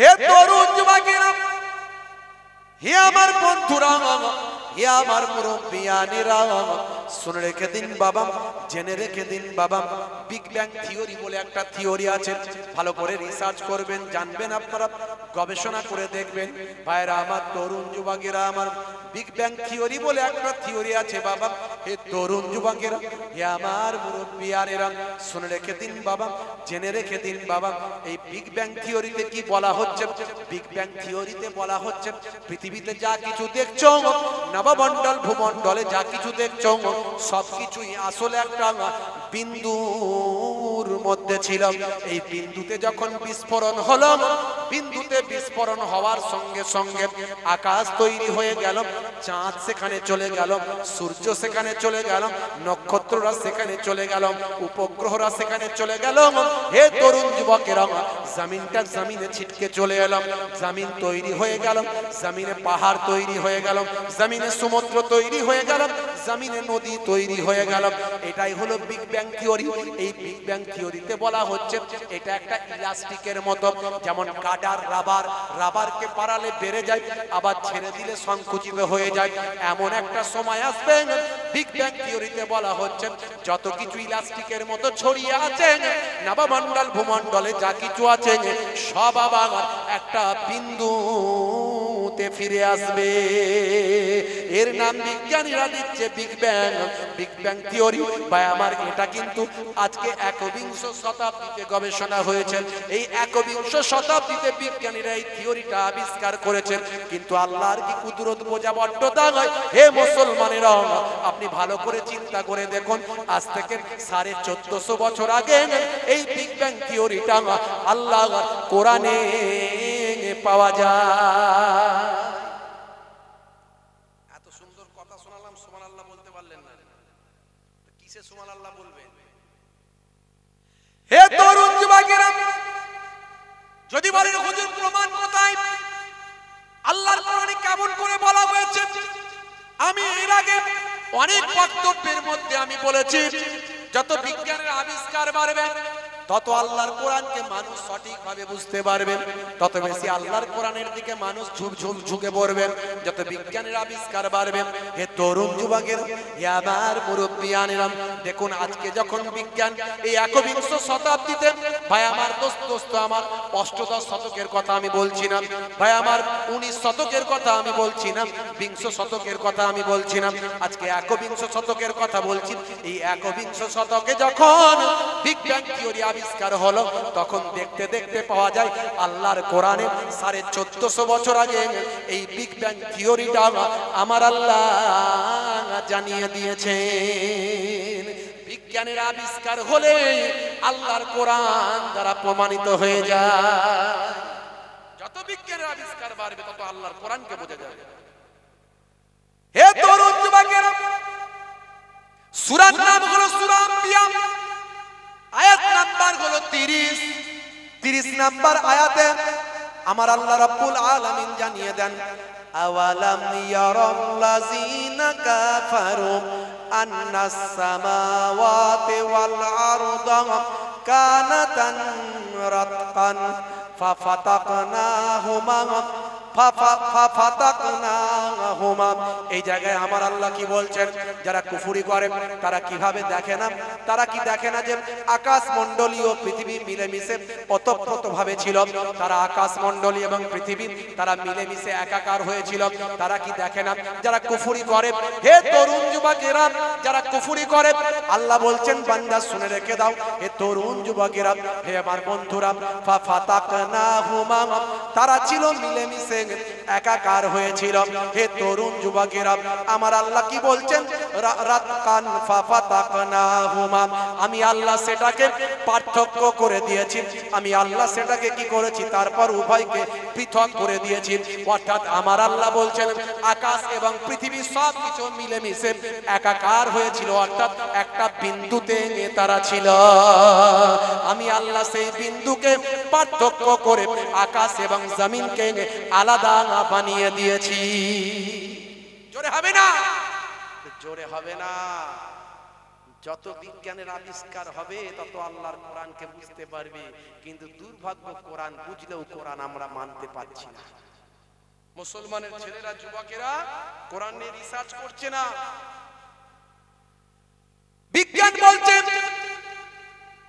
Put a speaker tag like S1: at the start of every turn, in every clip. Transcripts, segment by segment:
S1: হে তরুণ যুবকেরা হে আমার বন্ধুরা হে আমার মুরব্বিয়ানিরা শুনে রেখে দিন বাবা জেনে রেখে দিন বাবা বিগ ব্যাং থিওরি বলে একটা থিওরি আছে ভালো করে রিসার্চ করবেন জানবেন আপনারা গবেষণা করে দেখবেন ভাইরা আমার তরুণ যুবকেরা আমার বিগ ব্যাং থিওরি বলে একটা থিওরি আছে বাবা হে তরুণ যুবকেরা হে আমার মুরব্বী আর এরা শুনে রেখে দিন বাবা জেনে রেখে দিন বাবা এই বিগ ব্যাং থিওরিতে কি বলা হচ্ছে বিগ ব্যাং থিওরিতে বলা হচ্ছে পৃথিবীতে যা কিছু দেখছ নবমণ্ডল ভূমণ্ডলে যা কিছু দেখছ সবকিছুই আসলে একটা বিন্দুর মধ্যে ছিল এই বিন্দুতে যখন বিস্ফোরণ হলো বিন্দুতে বিস্ফোরণ হওয়ার সঙ্গে সঙ্গে আকাশ তৈরি হয়ে গেল চাঁদ সেখানে চলে গেল সূর্য সেখানে চলে গেল নক্ষত্ররা সেখানে চলে গেল উপগ্রহরা সেখানে চলে গেল হে তরুণ যুবকেরা জামিনটা জামিনে ছিটকে চলে এলাম জামিন তৈরি হয়ে গেল জামিনে পাহাড় তৈরি হয়ে গেল জামিনে সমুদ্র তৈরি হয়ে গেল জামিনে নদী তৈরি হয়ে গেল এটাই হলো বিগ ব্যাং থিওরি এই বিগ ব্যাং থিওরিতে বলা হচ্ছে এটা একটা ইলাস্টিকের মতো যেমন কাটার রাবার রাবারকে পারালে বেড়ে যায় আবার ছেড়ে দিলে সংকুচিত হয়ে যায় এমন একটা সময় আসবে বিগ ব্যাং থিওরিতে বলা হচ্ছে যত কিছু ইলাস্টিকের মতো ছড়িয়ে আছে নবমণ্ডল ভূমণ্ডলে যা কিছু আছে সব আবার একটা বিন্দু মুহূর্তে ফিরে আসবে এর নাম বিজ্ঞানীরা দিচ্ছে big bang big bang theory বা আমার এটা কিন্তু আজকে একবিংশ শতাব্দীতে গবেষণা হয়েছে এই একবিংশ শতাব্দীতে বিজ্ঞানীরা এই থিওরিটা আবিষ্কার করেছেন কিন্তু আল্লাহর কি কুদরত বোঝা বড্ড দাগ হয় হে মুসলমানেরা আপনি ভালো করে চিন্তা করে দেখুন আজ থেকে সাড়ে চোদ্দশো বছর আগে এই বিগ ব্যাং থিওরিটা আল্লাহ কোরআনে পাওয়া যায় এত সুন্দর কথা শোনালাম আল্লাহ বলতে পারলেন না কিসে আল্লাহ হে তরুণ যদি বলেন হুজুর প্রমাণ কোথায় আল্লাহর কোরআনে কেমন করে বলা হয়েছে আমি এর আগে অনেক বক্তব্যের মধ্যে আমি বলেছি যত বিজ্ঞানের আবিষ্কার বাড়বে তত আল্লাহর কোরআনকে মানুষ সঠিকভাবে বুঝতে পারবে তত বেশি আল্লাহর কোরআনের দিকে মানুষ ঝুঁক ঝুঁক ঝুঁকে পড়বে যত বিজ্ঞানের আবিষ্কার বাড়বে হে তরুণ যুবকের হে আবার মুরব্বিয়ানেরাম দেখুন আজকে যখন বিজ্ঞান এই একবিংশ শতাব্দীতে ভাই আমার দোস্ত দোস্ত আমার অষ্টদশ শতকের কথা আমি বলছি না ভাই আমার উনিশ শতকের কথা আমি বলছি না বিংশ শতকের কথা আমি বলছি না আজকে একবিংশ শতকের কথা বলছি এই একবিংশ শতকে যখন বিজ্ঞান থিওরি আবিষ্কার হলো তখন দেখতে দেখতে পাওয়া যায় আল্লাহর কোরআনে সাড়ে চোদ্দশো বছর আগে এই বিগ ব্যাং থিওরিটা আমার আল্লাহ জানিয়ে দিয়েছে বিজ্ঞানের আবিষ্কার হলে আল্লাহর কোরআন দ্বারা প্রমাণিত হয়ে যায় যত বিজ্ঞানের আবিষ্কার বাড়বে তত আল্লাহর কোরআনকে বোঝা যাবে হে তরুণ যুবকেরা নাম হলো সূরা আম্বিয়া আয়াত নাম্বার হলো তিরিশ তিরিশ নাম্বার আয়াতে আমার আল্লাহ রাব্বুল আলামিন জানিয়ে দেন আওয়ালাম ইয়ারাল্লাযীনা কাফারু আন্নাস সামাওয়াতি ওয়াল আরদা কানাতান রাতকান ফাফাতাকনাহুমা এই জায়গায় আমার আল্লাহ কি বলছেন যারা কুফুরি করে তারা কিভাবে দেখে না তারা কি দেখে না যে আকাশ মন্ডলী ও পৃথিবী মিলেমিশে অতপ্রত ভাবে ছিল তারা আকাশ মন্ডলী এবং পৃথিবী তারা মিলেমিশে একাকার হয়েছিল তারা কি দেখে না যারা কুফুরি করে হে তরুণ যুবকেরা যারা কুফুরি করে আল্লাহ বলছেন বান্দা শুনে রেখে দাও হে তরুণ যুবকেরা হে আমার বন্ধুরা ফাতাক না তারা ছিল মিলেমিশে singing. একাকার হয়েছিল হে তরুণ যুবকেরা আমার আল্লাহ কি বলছেন আমি আল্লাহ সেটাকে পার্থক্য করে দিয়েছি আমি আল্লাহ সেটাকে কি করেছি তারপর উভয়কে পৃথক করে দিয়েছি অর্থাৎ আমার আল্লাহ বলছেন আকাশ এবং পৃথিবী সব কিছু মিলেমিশে একাকার হয়েছিল অর্থাৎ একটা বিন্দুতে তারা ছিল আমি আল্লাহ সেই বিন্দুকে পার্থক্য করে আকাশ এবং জমিনকে আলাদা বানিয়ে দিয়েছি জোরে হবে না জোরে হবে না যত বিজ্ঞানের আবিষ্কার হবে তত আল্লাহর কোরআনকে বুঝতে পারবে কিন্তু দুর্ভাগ্য কোরআন বুঝলেও কোরআন আমরা মানতে পারছি না মুসলমানের ছেলেরা যুবকেরা কোরআন নিয়ে রিসার্চ করছে না বিজ্ঞান বলছে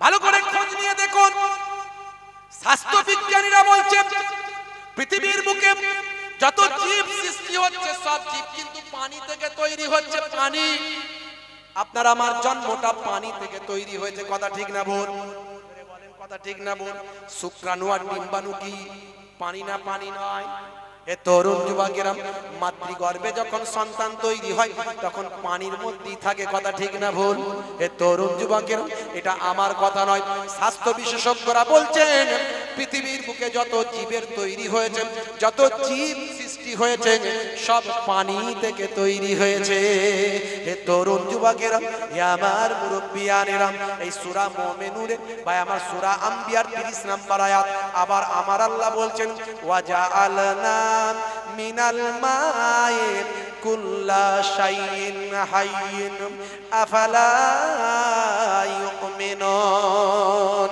S1: ভালো করে খোঁজ নিয়ে দেখুন স্বাস্থ্য বিজ্ঞানীরা বলছে পৃথিবীর বুকে যত জীব সৃষ্টি হচ্ছে সব জীব কিন্তু পানি থেকে তৈরি হচ্ছে পানি আপনার আমার জন্মটা পানি থেকে তৈরি হয়েছে কথা ঠিক না বোন কথা ঠিক না বোন শুক্রাণু আর ডিম্বাণু কি পানি না পানি নয় এ তরুণ যুবকেরা মাতৃগর্ভে যখন সন্তান তৈরি হয় তখন পানির মধ্যেই থাকে কথা ঠিক না ভুল এ তরুণ যুবকের এটা আমার কথা নয় স্বাস্থ্য বিশেষজ্ঞরা বলছেন পৃথিবীর বুকে যত জীবের তৈরি হয়েছে যত জীব সৃষ্টি হয়েছে সব পানি থেকে তৈরি হয়েছে এ তরুণ যুবকের হে আমার মুরব্বিয়ানেরাম এই সুরা মোমেনুরে ভাই আমার সুরা আম্বিয়ার 30 নাম্বার আয়াত আবার আমার আল্লাহ বলছেন নাম মিনাল মায়ে কুল্লা শাইইন হাইয়িন আফালা ইউমিনুন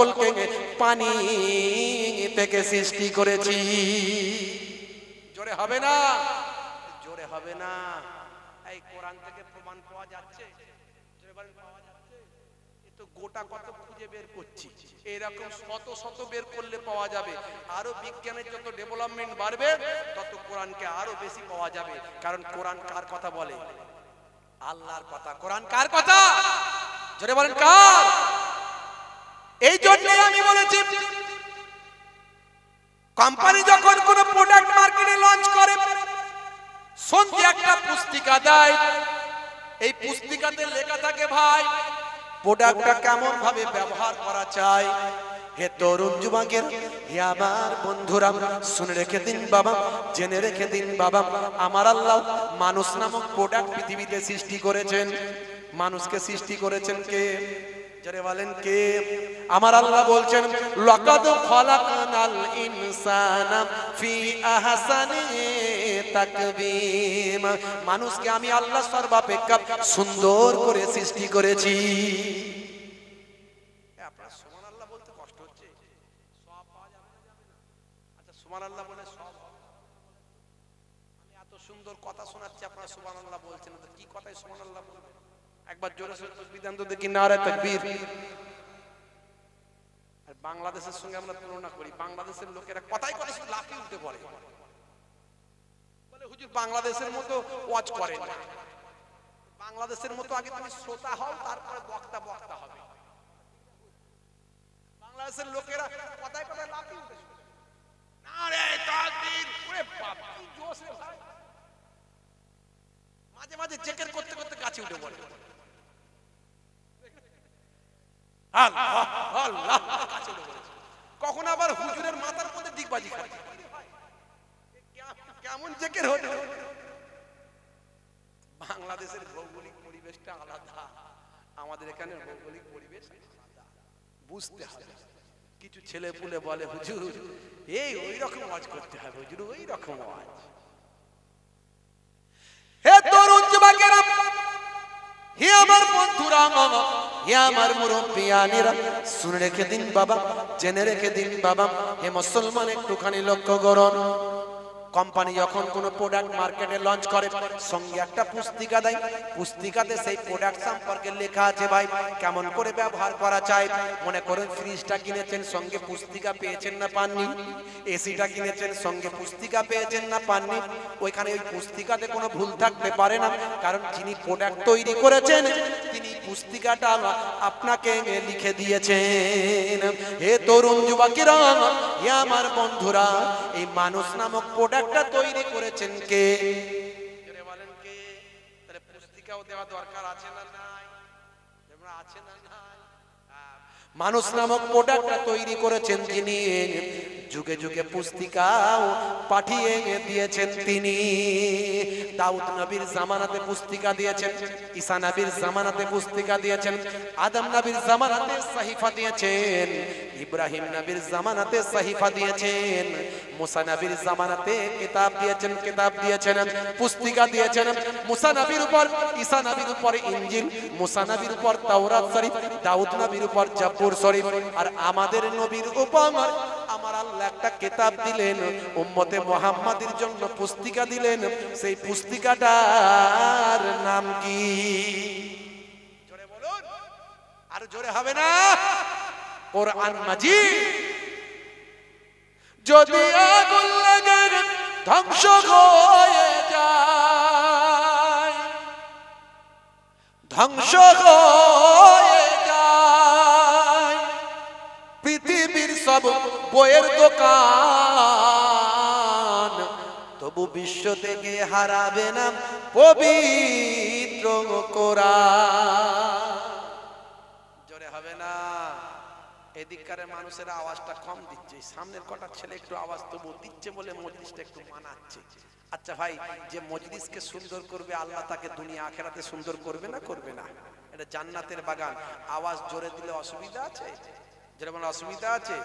S1: সকলকে পানি থেকে সৃষ্টি করেছি জোরে হবে না জোরে হবে না এই কোরআন থেকে প্রমাণ পাওয়া যাচ্ছে এরকম শত শত বের করলে পাওয়া যাবে আরো বিজ্ঞানের যত ডেভেলপমেন্ট বাড়বে তত আরো বেশি পাওয়া যাবে কারণ কার কথা বলে আল্লাহর কথা কোরআন কার কথা জোরে বলেন কার এই জন্যই আমি বলেছি কোম্পানি যখন কোনো প্রোডাক্ট মার্কেটে লঞ্চ করে সন্ধ্যে একটা পুস্তিকা দেয় এই পুস্তিকাতে লেখা থাকে ভাই প্রোডাক্টটা কেমন ভাবে ব্যবহার করা চাই হে তরুণ যুবকের হে আমার বন্ধুরা শুনে রেখে দিন বাবা জেনে রেখে দিন বাবা আমার আল্লাহ মানুষ নামক প্রোডাক্ট পৃথিবীতে সৃষ্টি করেছেন মানুষকে সৃষ্টি করেছেন কে মানুষকে আমি আল্লাহ সর্বাপেক্ষা সুন্দর করে সৃষ্টি করেছি আপনার আল্লাহ বলতে কষ্ট হচ্ছে সব আচ্ছা আল্লাহ সব আমি এত সুন্দর কথা শোনাচ্ছি আপনারা সুবান আল্লাহ বলছেন কি কথায় সুমান আল্লাহ বলবেন একবার জোরে সোরে তকবীর দেন তো দেখি নারে তাকবীর আর বাংলাদেশের সঙ্গে আমরা তুলনা করি বাংলাদেশের লোকেরা কথাই কথা শুধু লাফিয়ে উঠতে পারে বলে হুজুর বাংলাদেশের মতো ওয়াজ করে না বাংলাদেশের মতো আগে তুমি শ্রোতা হও তারপরে বক্তা বক্তা হবে বাংলাদেশের লোকেরা কথায় কথায় লাফিয়ে উঠে মাঝে মাঝে চেকের করতে করতে কাছে উঠে পড়ে কখন আবার হুজুরের মাথার মধ্যে দিকবাজি খাচ্ছে কেমন জেকের বাংলাদেশের ভৌগোলিক পরিবেশটা আলাদা আমাদের এখানে ভৌগোলিক পরিবেশ বুঝতে হবে কিছু ছেলে পুলে বলে হুজুর এই ওই রকম আজ করতে হবে হুজুর ওই রকম আজ হে তরুণ হে আমার বন্ধুরা হে আমার মুরব্বিয়ানেরা শুনে রেখে দিন বাবা জেনে রেখে দিন বাবা হে মুসলমান একটুখানি লক্ষ্য করুন কোম্পানি যখন কোনো প্রোডাক্ট মার্কেটে লঞ্চ করে সঙ্গে একটা পুস্তিকা দেয় পুস্তিকাতে সেই প্রোডাক্ট সম্পর্কে লেখা আছে ভাই কেমন করে ব্যবহার করা চাই মনে করেন ফ্রিজটা কিনেছেন সঙ্গে পুস্তিকা পেয়েছেন না পাননি এসিটা কিনেছেন সঙ্গে পুস্তিকা পেয়েছেন না পাননি ওইখানে ওই পুস্তিকাতে কোনো ভুল থাকতে পারে না কারণ যিনি প্রোডাক্ট তৈরি করেছেন তিনি পুস্তিকাটা আপনাকে লিখে দিয়েছেন হে তরুণ যুবকেরা হে আমার বন্ধুরা এই মানুষ নামক প্রোডাক্ট একটা তৈরি করেছেন কে বলেন দেওয়া দরকার আছে নাই মানুষ নামক প্রোডাক্টটা তৈরি করেছেন তিনি যুগে যুগে পুস্তিকাও পাঠিয়ে দিয়েছেন তিনি দাউদ নবীর জামানাতে পুস্তিকা দিয়েছেন ঈসা নবীর জামানাতে পুস্তিকা দিয়েছেন আদম নবীর জামানাতে সাহিফা দিয়েছেন ইব্রাহিম নবীর জামানাতে সাহিফা দিয়েছেন মুসা নবীর জামানাতে কিতাব দিয়েছেন কিতাব দিয়েছেন পুস্তিকা দিয়েছেন মুসা নবীর উপর ঈসা নবীর উপর ইঞ্জিল মুসা নবীর উপর তাওরাত শরীফ দাউদ নবীর উপর জাব্বুর শরীফ আর আমাদের নবীর উপর আমার আল্লাহ একটা কেতাব দিলেন উম্মতে মোহাম্মদের জন্য পুস্তিকা দিলেন সেই পুস্তিকাটার নাম কি জোরে বলুন আর জোরে হবে না কোরআন মাজিদ যদি আগুন লাগে ধ্বংস হয়ে যায় ধ্বংস হয়ে যায় পৃথিবীর সব বইয়ের দোকান তবু বিশ্ব থেকে হারাবে না পবিত্র করা জোরে হবে না এদিককারের মানুষের আওয়াজটা কম দিচ্ছে সামনের কটা ছেলে একটু আওয়াজ তবু দিচ্ছে বলে মজলিসটা একটু মানাচ্ছে আচ্ছা ভাই যে মজলিসকে সুন্দর করবে আল্লাহ তাকে দুনিয়া আখেরাতে সুন্দর করবে না করবে না এটা জান্নাতের বাগান আওয়াজ জোরে দিলে অসুবিধা আছে যেরকম অসুবিধা আছে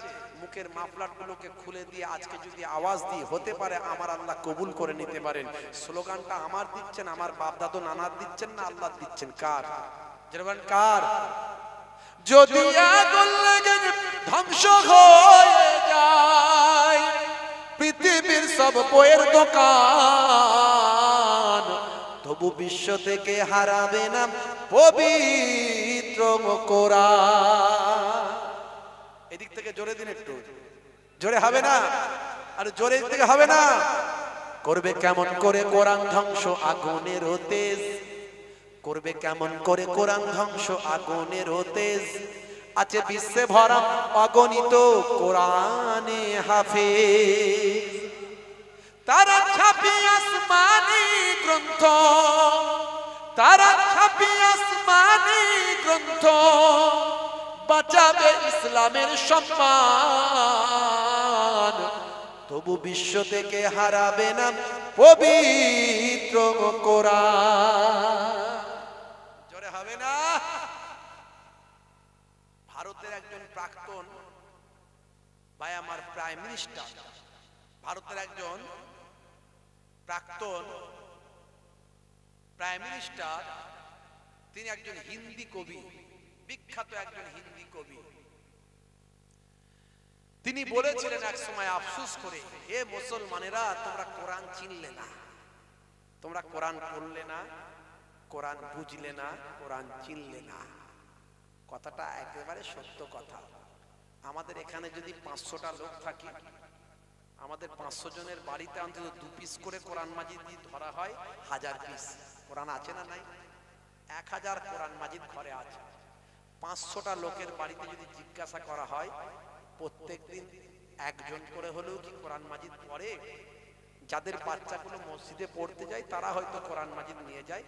S1: মুখের মাফলারগুলোকে খুলে দিয়ে আজকে যদি আওয়াজ দিই হতে পারে আমার আল্লাহ কবুল করে নিতে পারেন স্লোগানটা আমার দিচ্ছেন আমার বাপদাদু নানার দিচ্ছেন না আল্লাহ দিচ্ছেন কার যেরকম কার যদি ধ্বংস হয়ে যায় পৃথিবীর সব বইয়ের দোকান তবু বিশ্ব থেকে হারাবে না পবিত্র কোরআন জোরে দিন একটু জোরে হবে না আর জোরে থেকে হবে না করবে কেমন করে কোরআন ধ্বংস আগুনের তেজ করবে কেমন করে কোরআন ধ্বংস আগুনের তেজ আছে বিশ্বে ভরা অগণিত কোরআনে হাফে তারা ছাপি আসমানি গ্রন্থ তারা ছাপি আসমানি গ্রন্থ বাঁচাবে ইসলামের সম্মান তবু বিশ্ব থেকে হারাবে না পবিত্র কোরআন জোরে হবে না ভারতের একজন প্রাক্তন ভাই আমার প্রাইম মিনিস্টার ভারতের একজন প্রাক্তন প্রাইম মিনিস্টার তিনি একজন হিন্দি কবি বিখ্যাত একজন হিন্দি কবি তিনি বলেছিলেন এক সময় আফসুস করে এ মুসলমানেরা তোমরা কোরআন চিনলে না তোমরা কোরআন পড়লে না কোরআন বুঝলে না কোরআন চিনলে না কথাটা একেবারে সত্য কথা আমাদের এখানে যদি পাঁচশোটা লোক থাকে আমাদের পাঁচশো জনের বাড়িতে অন্তত দু পিস করে কোরআন মাজিদ ধরা হয় হাজার পিস কোরআন আছে না নাই এক হাজার কোরআন মাজিদ ঘরে আছে পাঁচশোটা লোকের বাড়িতে যদি জিজ্ঞাসা করা হয় প্রত্যেক দিন একজন করে হলেও কি কোরআন মাজিদ পড়ে যাদের বাচ্চাগুলো মসজিদে পড়তে যায় তারা হয়তো কোরআন মাজিদ নিয়ে যায়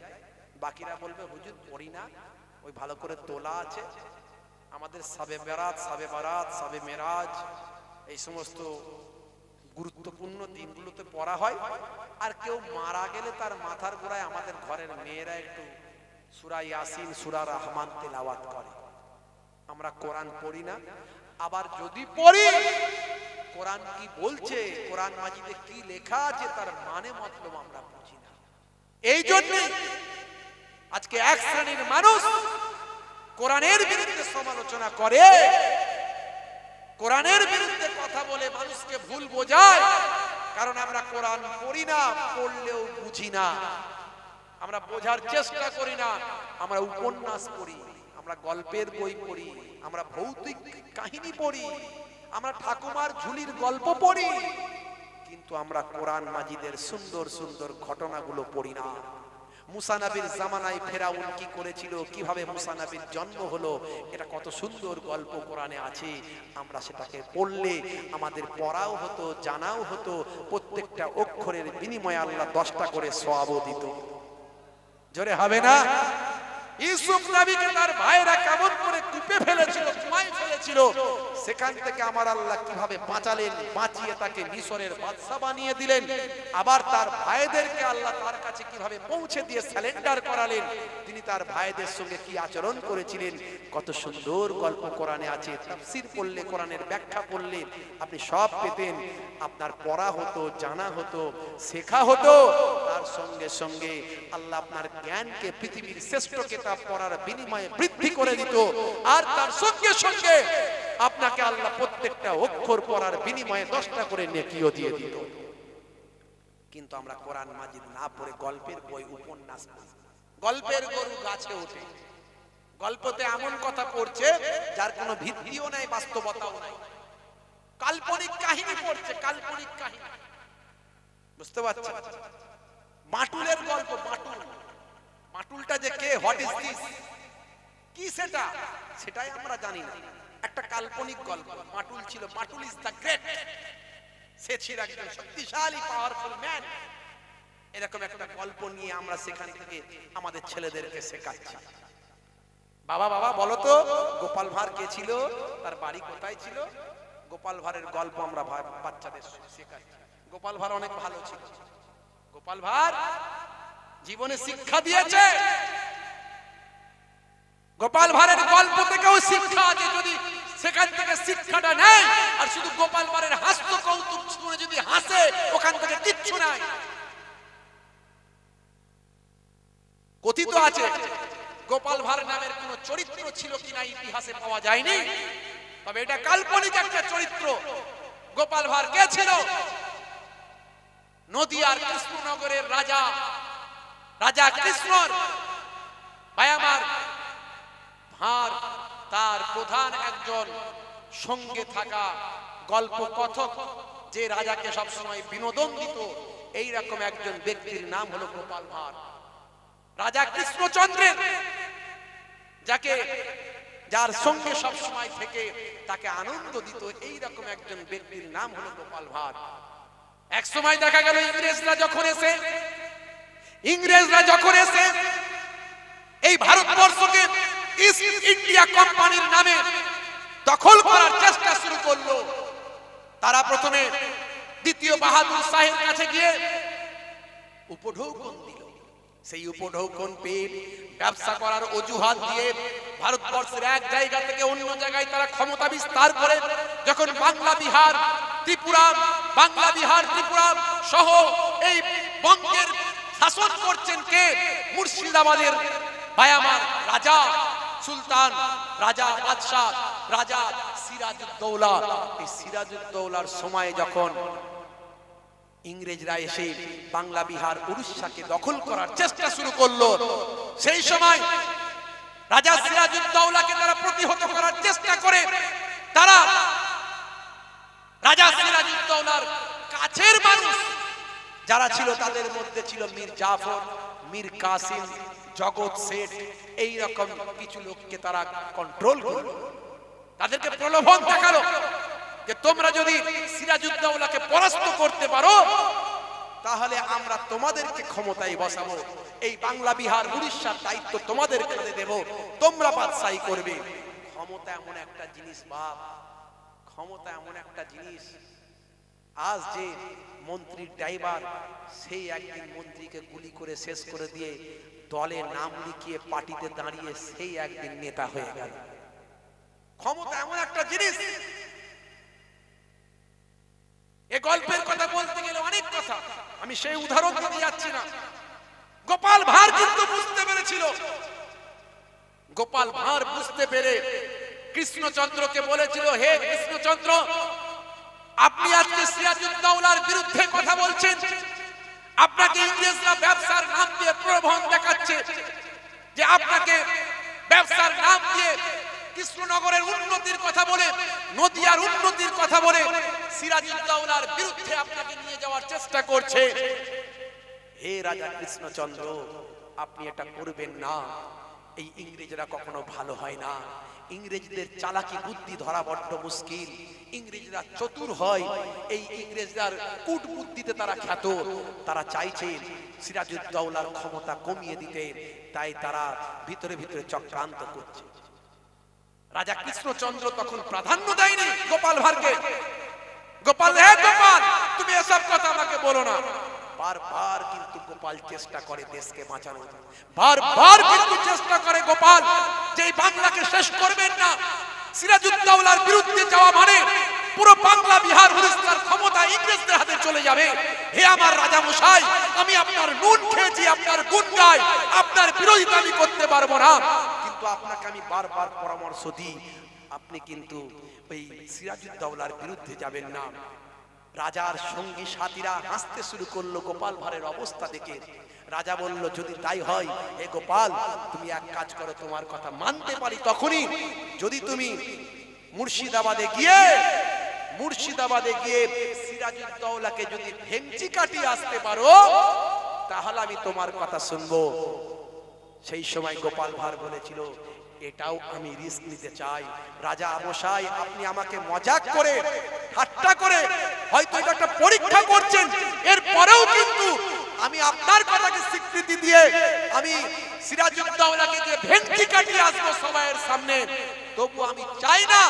S1: বাকিরা বলবে হুজুর পড়ি না ওই ভালো করে তোলা আছে আমাদের সাবে বেরাত সাবে বারাত সাবে মেরাজ এই সমস্ত গুরুত্বপূর্ণ দিনগুলোতে পড়া হয় আর কেউ মারা গেলে তার মাথার গোড়ায় আমাদের ঘরের মেয়েরা একটু সুরা ইয়াসিন সুরা রহমান তেলাওয়াত করে আমরা কোরআন পড়ি না আবার যদি পড়ি কোরআন কি বলছে কোরআন মাজিদে কি লেখা আছে তার মানে মতলব আমরা বুঝি না এই জন্য আজকে এক শ্রেণীর মানুষ কোরআনের বিরুদ্ধে সমালোচনা করে কোরআনের বিরুদ্ধে কথা বলে মানুষকে ভুল বোঝায় কারণ আমরা কোরআন পড়ি না পড়লেও বুঝি না আমরা বোঝার চেষ্টা করি না আমরা উপন্যাস পড়ি আমরা গল্পের বই পড়ি আমরা ভৌতিক কাহিনী পড়ি আমরা ঠাকুমার ঝুলির গল্প পড়ি কিন্তু আমরা কোরআন মাজিদের সুন্দর সুন্দর ঘটনাগুলো পড়ি না মুসানাবির জামানায় ফেরাউন কি করেছিল কিভাবে মুসানাবির জন্ম হলো এটা কত সুন্দর গল্প কোরআনে আছে আমরা সেটাকে পড়লে আমাদের পড়াও হতো জানাও হতো প্রত্যেকটা অক্ষরের বিনিময়ে আল্লাহ দশটা করে সওয়াবও দিত জোরে হবে না ইউসুফ নবীকে তার ভাইরা কেমন করে কূপে ফেলেছিল কুমায় ফেলেছিল সেখান থেকে আমার আল্লাহ কিভাবে বাঁচালেন বাঁচিয়ে তাকে মিশরের বাদশা বানিয়ে দিলেন আবার তার ভাইদেরকে আল্লাহ তার কাছে কিভাবে পৌঁছে দিয়ে স্যালেন্ডার করালেন তিনি তার ভাইদের সঙ্গে কি আচরণ করেছিলেন কত সুন্দর গল্প কোরআনে আছে তাফসির পড়লে কোরআনের ব্যাখ্যা পড়লে আপনি সব পেতেন আপনার পড়া হতো জানা হতো শেখা হতো তার সঙ্গে সঙ্গে আল্লাহ আপনার জ্ঞানকে পৃথিবীর শ্রেষ্ঠ কেতাব পড়ার বিনিময়ে বৃদ্ধি করে দিত আর তার সঙ্গে সঙ্গে আপনাকে আল্লাহ প্রত্যেকটা অক্ষর পড়ার বিনিময়ে দশটা করে নেকিও দিয়ে দিত কিন্তু আমরা কোরআন মাজিদ না পড়ে গল্পের বই উপন্যাস গল্পের গরু গাছে ওঠে গল্পতে এমন কথা পড়ছে যার কোনো ভিত্তিও নাই বাস্তবতাও নাই কাল্পনিক কাহিনী পড়ছে কাল্পনিক কাহিনী বুঝতে পারছেন মাটুলের গল্প মাটুল মাটুলটা যে কে হোয়াট ইজ দিস কি সেটা সেটাই আমরা জানি না একটা কাল্পনিক গল্প মাটুল ছিল মাটুল ইজ দ্য গ্রেট সে ছিল একজন শক্তিশালী পাওয়ারফুল ম্যান এরকম একটা গল্প নিয়ে আমরা সেখান থেকে আমাদের ছেলেদেরকে শেখাচ্ছি বাবা বাবা বলো তো গোপাল ভাঁড় কে ছিল তার বাড়ি কোথায় ছিল গোপাল ভাঁড়ের গল্প আমরা বাচ্চাদের শেখাচ্ছি গোপাল ভাঁড় অনেক ভালো ছিল গোপাল ভাঁড় জীবনে শিক্ষা দিয়েছে গোপাল ভাঁড়ের গল্প থেকেও শিক্ষা আছে যদি সেখান থেকে শিক্ষাটা নেয় আর শুধু গোপাল ভাঁড়ের হাস্য কৌতুক শুনে যদি হাসে ওখান থেকে কিচ্ছু নাই কথিত আছে গোপাল ভাঁড় নামের কোন চরিত্র ছিল কিনা ইতিহাসে পাওয়া যায়নি তবে এটা কাল্পনিক একটা চরিত্র গোপাল ভাঁড় কে ছিল নদিয়ার কৃষ্ণনগরের রাজা রাজা কৃষ্ণ ভাই আমার আর তার প্রধান একজন সঙ্গে থাকা গল্প কথক যে রাজাকে সবসময় বিনোদন দিত এইরকম একজন ব্যক্তির নাম হলো গোপাল ভাঁড় রাজা কৃষ্ণচন্দ্রের যাকে যার সঙ্গে সব সময় থেকে তাকে আনন্দ দিত এইরকম একজন ব্যক্তির নাম হলো গোপাল ভাঁড় এক সময় দেখা গেল ইংরেজরা যখন এসে ইংরেজরা যখন এসে এই ভারতবর্ষকে ইস্ট ইন্ডিয়া কোম্পানির নামে দখল করার চেষ্টা শুরু করলো তারা প্রথমে দ্বিতীয় বাহাদুর শাহের কাছে গিয়ে উপঢৌকন দিল সেই উপঢৌকন পেয়ে ব্যবসা করার অজুহাত দিয়ে ভারতবর্ষের এক জায়গা থেকে অন্য জায়গায় তারা ক্ষমতা বিস্তার করে যখন বাংলা বিহার ত্রিপুরা বাংলা বিহার ত্রিপুরা সহ এই বঙ্গের শাসন করছেন কে মুর্শিদাবাদের ভাই আমার রাজা সুলতান রাজা বাদশাহ রাজা সিরাজউদ্দৌলা এই সিরাজউদ্দৌলার সময়ে যখন ইংরেজরা এসে বাংলা বিহার উড়িষ্যাকে দখল করার চেষ্টা শুরু করলো সেই সময় রাজা সিরাজউদ্দৌলাকে তারা প্রতিহত করার চেষ্টা করে তারা রাজা সিরাজউদ্দৌলার কাছের মানুষ যারা ছিল তাদের মধ্যে ছিল মীর জাফর মীর কাসিম জগৎ শেঠ এই রকম কিছু লোককে তারা কন্ট্রোল করল তাদেরকে প্রলোভন দেখালো যে তোমরা যদি সিরাজউদ্দৌলাকে পরাস্ত করতে পারো তাহলে আমরা তোমাদেরকে ক্ষমতায় বসাবো এই বাংলা বিহার উড়িষ্যার দায়িত্ব তোমাদের কাঁধে দেব তোমরা বাদশাহী করবে ক্ষমতা এমন একটা জিনিস বাপ ক্ষমতা এমন একটা জিনিস আজ যে মন্ত্রীর ড্রাইভার সেই একদিন মন্ত্রীকে গুলি করে শেষ করে দিয়ে দলে নাম লিখিয়ে পার্টিতে দাঁড়িয়ে সেই একদিন নেতা হয়ে গেল ক্ষমতা এমন একটা জিনিস এ গল্পের কথা বলতে গেলে অনেক কথা আমি সেই উদাহরণ দিতে যাচ্ছি না গোপাল ভার কিন্তু বুঝতে পেরেছিল গোপাল ভার বুঝতে পেরে কৃষ্ণচন্দ্রকে বলেছিল হে কৃষ্ণচন্দ্র আপনি আজকে সিরাজউদ্দৌলার বিরুদ্ধে কথা বলছেন আপনাকে ইংরেজরা ব্যবসার নাম দিয়ে প্রলোভন দেখাচ্ছে যে আপনাকে ব্যবসার নাম দিয়ে কৃষ্ণনগরের উন্নতির কথা বলে নদিয়ার উন্নতির কথা বলে সিরাজউদ্দৌলার বিরুদ্ধে আপনাকে নিয়ে যাওয়ার চেষ্টা করছে হে রাজা কৃষ্ণচন্দ্র আপনি এটা করবেন না এই ইংরেজরা কখনো ভালো হয় না ইংরেজদের চালাকি বুদ্ধি ধরা বড্ড মুশকিল ইংরেজরা চতুর হয় এই ইংরেজরা কুট বুদ্ধিতে তারা খ্যাত তারা চাইছেন সিরাজউদ্দৌলার ক্ষমতা কমিয়ে দিতে তাই তারা ভিতরে ভিতরে চক্রান্ত করছে রাজা কৃষ্ণচন্দ্র তখন প্রাধান্য দেয়নি গোপাল ভারকে গোপাল হ্যাঁ গোপাল তুমি এসব কথা আমাকে বলো না বারবার কিন্তু গোপাল চেষ্টা করে দেশকে বাঁচানোর বারবার কিন্তু চেষ্টা করে গোপাল যে বাংলাকে শেষ করবেন না সিরাজউদ্দৌলার বিরুদ্ধে যাওয়া মানে পুরো বাংলা বিহার উড়িষ্যার ক্ষমতা ইংরেজদের হাতে চলে যাবে হে আমার রাজা মশাই আমি আপনার নুন খেয়েছি আপনার গুণ গাই আপনার বিরোধিতা আমি করতে পারবো না কিন্তু আপনাকে আমি বারবার পরামর্শ দিই আপনি কিন্তু ওই সিরাজউদ্দৌলার বিরুদ্ধে যাবেন না রাজার সঙ্গী সাথীরা হাসতে শুরু করলো গোপাল ভাঁড়ের অবস্থা দেখে রাজা বলল যদি তাই হয় এ গোপাল তুমি এক কাজ করো তোমার কথা মানতে পারি তখনই যদি তুমি মুর্শিদাবাদে গিয়ে মুর্শিদাবাদে গিয়ে সিরাজুদ্দৌলাকে যদি ভেঞ্চি কাটিয়ে আসতে পারো তাহলে আমি তোমার কথা শুনবো সেই সময় গোপাল ভাঁড় বলেছিল এটাও আমি রিস্ক নিতে চাই রাজা আবসাই আপনি আমাকে মজাক করে ঠাট্টা করে হয়তো এটা একটা পরীক্ষা করছেন এর পরেও কিন্তু আমি আপনার কথাকে স্বীকৃতি দিয়ে আমি সিরাজউদ্দৌলাকে যে ভেন্টি কাটিয়ে আসবো সবাইয়ের সামনে তবু আমি চাই না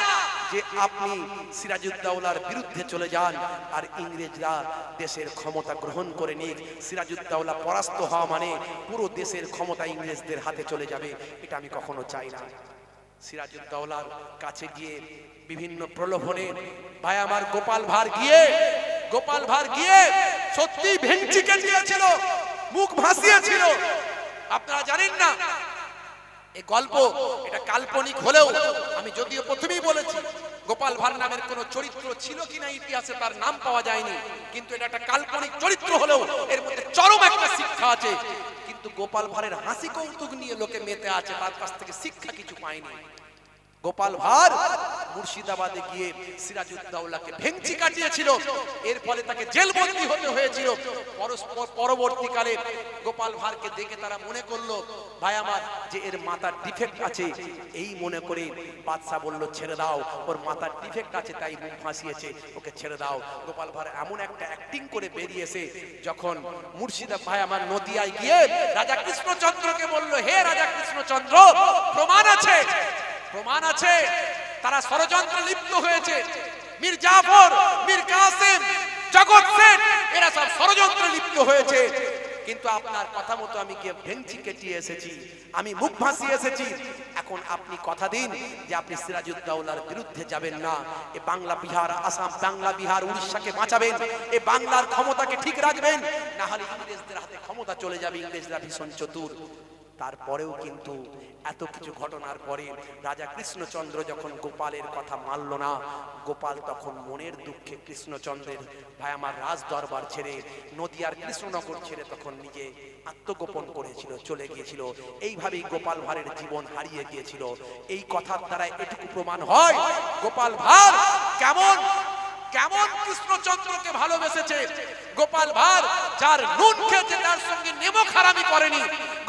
S1: যে আপনি সিরাজউদ্দৌলার বিরুদ্ধে চলে যান আর ইংরেজরা দেশের ক্ষমতা গ্রহণ করে নিক সিরাজউদ্দৌলা পরাস্ত হওয়া মানে পুরো দেশের ক্ষমতা ইংরেজদের হাতে চলে যাবে এটা আমি কখনো চাই না সিরাজউদ্দৌলার কাছে গিয়ে বিভিন্ন প্রলোভনে ভাই আমার গোপাল ভার গিয়ে গোপাল ভার গিয়ে সত্যি ভেঞ্চিকে দিয়েছিল মুখ ভাসিয়েছিল আপনারা জানেন না এই গল্প এটা কাল্পনিক হলেও আমি যদিও প্রথমেই বলেছি গোপাল ভার নামের কোন চরিত্র ছিল কিনা ইতিহাসে তার নাম পাওয়া যায়নি কিন্তু এটা একটা কাল্পনিক চরিত্র হলেও এর মধ্যে চরম একটা শিক্ষা আছে কিন্তু গোপাল ভারের হাসি কৌতুক নিয়ে লোকে মেতে আছে তার কাছ থেকে শিক্ষা কিছু পায়নি গোপাল ভার মুর্শিদাবাদে গিয়ে সিরাজউদ্দৌলাকে ভেঙচি কাটিয়েছিল ফলে তাকে জেলবন্দি হতে হয়েছিল পরস্পর পরবর্তীকালে গোপাল ভারকে দেখে তারা মনে করলো ভাই আমার যে এর মাথার ডিফেক্ট আছে এই মনে করে বাদশাহ বলল ছেড়ে দাও ওর মাথার ডিফেক্ট আছে তাই মুখ ফাঁসিয়েছে ওকে ছেড়ে দাও গোপাল ভার এমন একটা অ্যাক্টিং করে বেরিয়েছে যখন মুর্শিদা ভাই আমার নদিয়ায় গিয়ে রাজা কৃষ্ণচন্দ্রকে বলল হে রাজা কৃষ্ণচন্দ্র প্রমাণ আছে প্রমাণ আছে তারা ষড়যন্ত্র লিপ্ত হয়েছে মীর জাফর মীর কাসেম জগৎ সেন এরা সব ষড়যন্ত্র লিপ্ত হয়েছে কিন্তু আপনার কথা মতো আমি গিয়ে ভেঞ্চি কেটিয়ে এসেছি আমি মুখ ভাসিয়ে এসেছি এখন আপনি কথা দিন যে আপনি সিরাজউদ্দৌলার বিরুদ্ধে যাবেন না এ বাংলা বিহার আসাম বাংলা বিহার উড়িষ্যাকে বাঁচাবেন এ বাংলার ক্ষমতাকে ঠিক রাখবেন না হলে ইংরেজদের হাতে ক্ষমতা চলে যাবে ইংরেজরা ভীষণ চতুর তারপরেও কিন্তু এত কিছু ঘটনার পরে রাজা কৃষ্ণচন্দ্র যখন গোপালের কথা মানল না গোপাল তখন মনের দুঃখে কৃষ্ণচন্দ্রের ভাই আমার রাজ দরবার ছেড়ে নদিয়ার কৃষ্ণনগর ছেড়ে তখন নিজে আত্মগোপন করেছিল চলে গিয়েছিল এইভাবেই গোপাল ভাঁড়ের জীবন হারিয়ে গিয়েছিল এই কথার দ্বারা এটুকু প্রমাণ হয় গোপাল ভাঁড় কেমন কেমন কৃষ্ণচন্দ্রকে ভালোবেসেছে গোপাল ভার যার নুন খেয়েছে তার সঙ্গে নেমো খারামি করেনি